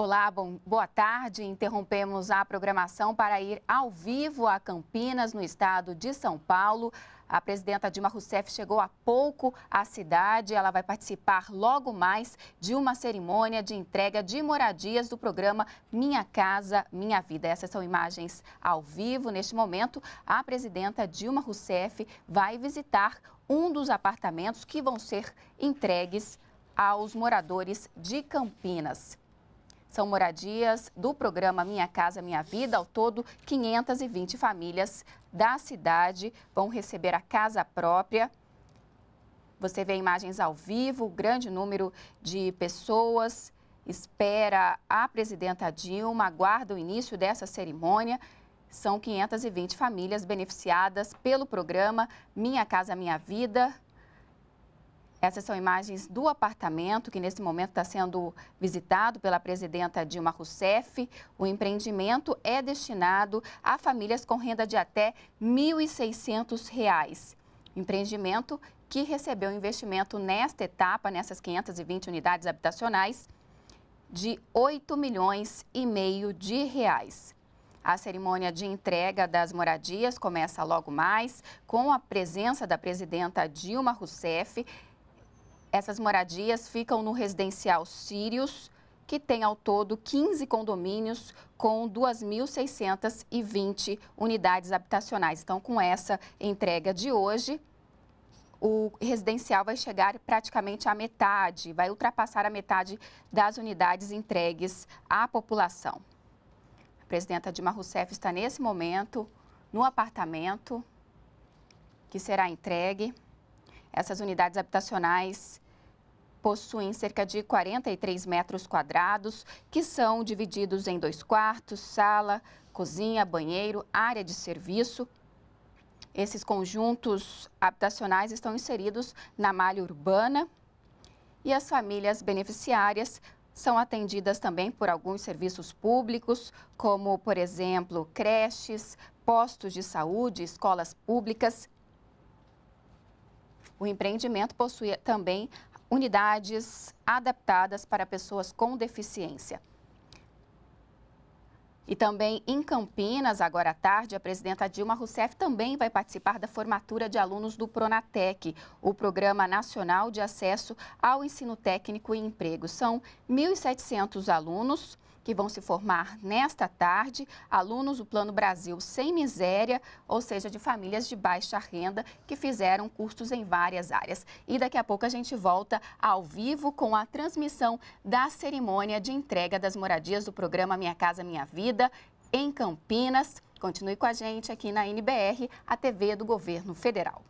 Olá, bom, boa tarde. Interrompemos a programação para ir ao vivo a Campinas, no estado de São Paulo. A presidenta Dilma Rousseff chegou há pouco à cidade. Ela vai participar logo mais de uma cerimônia de entrega de moradias do programa Minha Casa Minha Vida. Essas são imagens ao vivo. Neste momento, a presidenta Dilma Rousseff vai visitar um dos apartamentos que vão ser entregues aos moradores de Campinas. São moradias do programa Minha Casa Minha Vida. Ao todo, 520 famílias da cidade vão receber a casa própria. Você vê imagens ao vivo, grande número de pessoas espera a presidenta Dilma, aguarda o início dessa cerimônia. São 520 famílias beneficiadas pelo programa Minha Casa Minha Vida, essas são imagens do apartamento que nesse momento está sendo visitado pela presidenta Dilma Rousseff. O empreendimento é destinado a famílias com renda de até R$ 1.600. Empreendimento que recebeu investimento nesta etapa, nessas 520 unidades habitacionais, de 8 milhões e meio de reais. A cerimônia de entrega das moradias começa logo mais, com a presença da presidenta Dilma Rousseff essas moradias ficam no residencial Sírios, que tem ao todo 15 condomínios com 2.620 unidades habitacionais. Então, com essa entrega de hoje, o residencial vai chegar praticamente à metade, vai ultrapassar a metade das unidades entregues à população. A presidenta Dilma Rousseff está nesse momento no apartamento que será entregue. Essas unidades habitacionais possuem cerca de 43 metros quadrados, que são divididos em dois quartos, sala, cozinha, banheiro, área de serviço. Esses conjuntos habitacionais estão inseridos na malha urbana e as famílias beneficiárias são atendidas também por alguns serviços públicos, como, por exemplo, creches, postos de saúde, escolas públicas o empreendimento possui também unidades adaptadas para pessoas com deficiência. E também em Campinas, agora à tarde, a presidenta Dilma Rousseff também vai participar da formatura de alunos do Pronatec, o Programa Nacional de Acesso ao Ensino Técnico e Emprego. São 1.700 alunos que vão se formar nesta tarde, alunos do Plano Brasil Sem Miséria, ou seja, de famílias de baixa renda que fizeram cursos em várias áreas. E daqui a pouco a gente volta ao vivo com a transmissão da cerimônia de entrega das moradias do programa Minha Casa Minha Vida em Campinas. Continue com a gente aqui na NBR, a TV do Governo Federal.